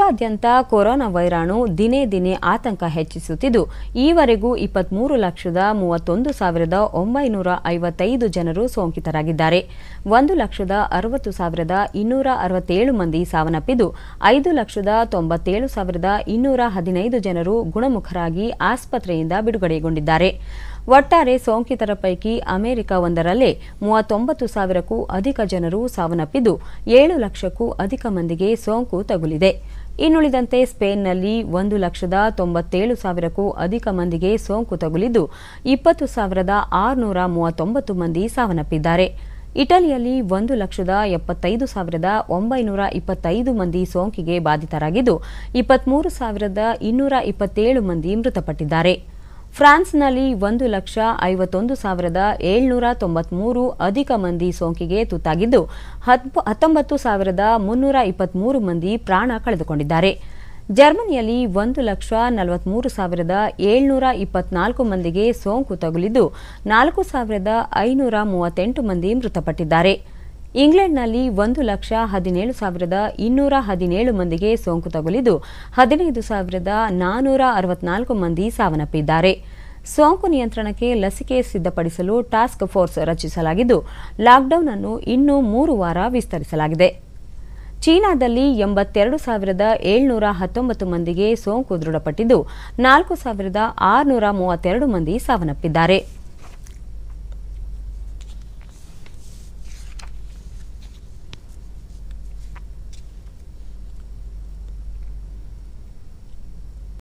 ವಿಶ್ವಾದ್ಯಂತ ಕೊರೋನಾ ವೈರಾಣು ದಿನೇ ದಿನೇ ಆತಂಕ ಹೆಚ್ಚಿಸುತ್ತಿದ್ದು ಈವರೆಗೂ ಇಪ್ಪತ್ಮೂರು ಲಕ್ಷದ ಮೂವತ್ತೊಂದು ಸಾವಿರದ ಒಂಬೈನೂರ ಐವತ್ತೈದು ಜನರು ಸೋಂಕಿತರಾಗಿದ್ದಾರೆ ಒಂದು ಲಕ್ಷದ ಅರವತ್ತು ಸಾವಿರದ ಇನ್ನೂರ ಅರವತ್ತೇಳು ಮಂದಿ ಸಾವನ್ನಪ್ಪಿದ್ದು ಐದು ಲಕ್ಷದ ತೊಂಬತ್ತೇಳು ಸಾವಿರದ ಇನ್ನೂರ ಹದಿನೈದು ಜನರು ಗುಣಮುಖರಾಗಿ ಆಸ್ಪತ್ರೆಯಿಂದ ಬಿಡುಗಡೆಗೊಂಡಿದ್ದಾರೆ ಒಟ್ಟಾರೆ ಸೋಂಕಿತರ ಪೈಕಿ ಅಮೆರಿಕ ಒಂದರಲ್ಲೇ ಮೂವತ್ತೊಂಬತ್ತು ಸಾವಿರಕ್ಕೂ ಅಧಿಕ ಜನರು ಸಾವನ್ನಪ್ಪಿದ್ದು ಏಳು ಲಕ್ಷಕ್ಕೂ ಅಧಿಕ ಮಂದಿಗೆ ಸೋಂಕು ತಗುಲಿದೆ ಇನ್ನುಳಿದಂತೆ ಸ್ಪೇನ್ನಲ್ಲಿ ಒಂದು ಲಕ್ಷದ ತೊಂಬತ್ತೇಳು ಸಾವಿರಕ್ಕೂ ಅಧಿಕ ಮಂದಿಗೆ ಸೋಂಕು ತಗುಲಿದ್ದು ಇಪ್ಪತ್ತು ಸಾವಿರದ ಆರುನೂರ ಮೂವತ್ತೊಂಬತ್ತು ಮಂದಿ ಸಾವನ್ನಪ್ಪಿದ್ದಾರೆ ಇಟಲಿಯಲ್ಲಿ ಒಂದು ಲಕ್ಷದ ಎಪ್ಪತ್ತೈದು ಸಾವಿರದ ಒಂಬೈನೂರ ಇಪ್ಪತ್ತೈದು ಮಂದಿ ಸೋಂಕಿಗೆ ಬಾಧಿತರಾಗಿದ್ದು ಇಪ್ಪತ್ಮೂರು ಸಾವಿರದ ಇನ್ನೂರ ಇಪ್ಪತ್ತೇಳು ಮಂದಿ ಮೃತಪಟ್ಟಿದ್ದಾರೆ ಫ್ರಾನ್ಸ್ನಲ್ಲಿ ಒಂದು ಲಕ್ಷ ಐವತ್ತೊಂದು ಸಾವಿರದ ಏಳ್ನೂರ ತೊಂಬತ್ಮೂರು ಅಧಿಕ ಮಂದಿ ಸೋಂಕಿಗೆ ತುತ್ತಾಗಿದ್ದು ಹತ್ತೊಂಬತ್ತು ಸಾವಿರದ ಮುನ್ನೂರ ಇಪ್ಪತ್ಮೂರು ಮಂದಿ ಪ್ರಾಣ ಕಳೆದುಕೊಂಡಿದ್ದಾರೆ ಜರ್ಮನಿಯಲ್ಲಿ ಒಂದು ಲಕ್ಷ ನಲವತ್ಮೂರು ಸಾವಿರದ ಏಳ್ನೂರ ಇಪ್ಪತ್ನಾಲ್ಕು ಮಂದಿಗೆ ಸೋಂಕು ತಗುಲಿದ್ದು ನಾಲ್ಕು ಸಾವಿರದ ಐನೂರ ಮೂವತ್ತೆಂಟು ಮಂದಿ ಮೃತಪಟ್ಟಿದ್ದಾರೆ ಇಂಗ್ಲೆಂಡ್ನಲ್ಲಿ ಒಂದು ಲಕ್ಷ ಹದಿನೇಳು ಸಾವಿರದ ಇನ್ನೂರ ಹದಿನೇಳು ಮಂದಿಗೆ ಸೋಂಕು ತಗುಲಿದ್ದು ಹದಿನೈದು ಸಾವಿರದ ನಾನ್ನೂರ ಅರವತ್ನಾಲ್ಕು ಮಂದಿ ಸಾವನ್ನಪ್ಪಿದ್ದಾರೆ ಸೋಂಕು ನಿಯಂತ್ರಣಕ್ಕೆ ಲಸಿಕೆ ಸಿದ್ಧಪಡಿಸಲು ಟಾಸ್ಕ್ ಫೋರ್ಸ್ ರಚಿಸಲಾಗಿದ್ದು ಲಾಕ್ಡೌನ್ ಅನ್ನು ಇನ್ನೂ ಮೂರು ವಾರ ವಿಸ್ತರಿಸಲಾಗಿದೆ ಚೀನಾದಲ್ಲಿ ಎಂಬತ್ತೆರಡು ಸಾವಿರದ ಏಳ್ನೂರ ಹತ್ತೊಂಬತ್ತು ಮಂದಿಗೆ ಸೋಂಕು ದೃಢಪಟ್ಟಿದ್ದು ನಾಲ್ಕು ಸಾವಿರದ ಆರುನೂರ ಮೂವತ್ತೆರಡು ಮಂದಿ ಸಾವನ್ನಪ್ಪಿದ್ದಾರೆ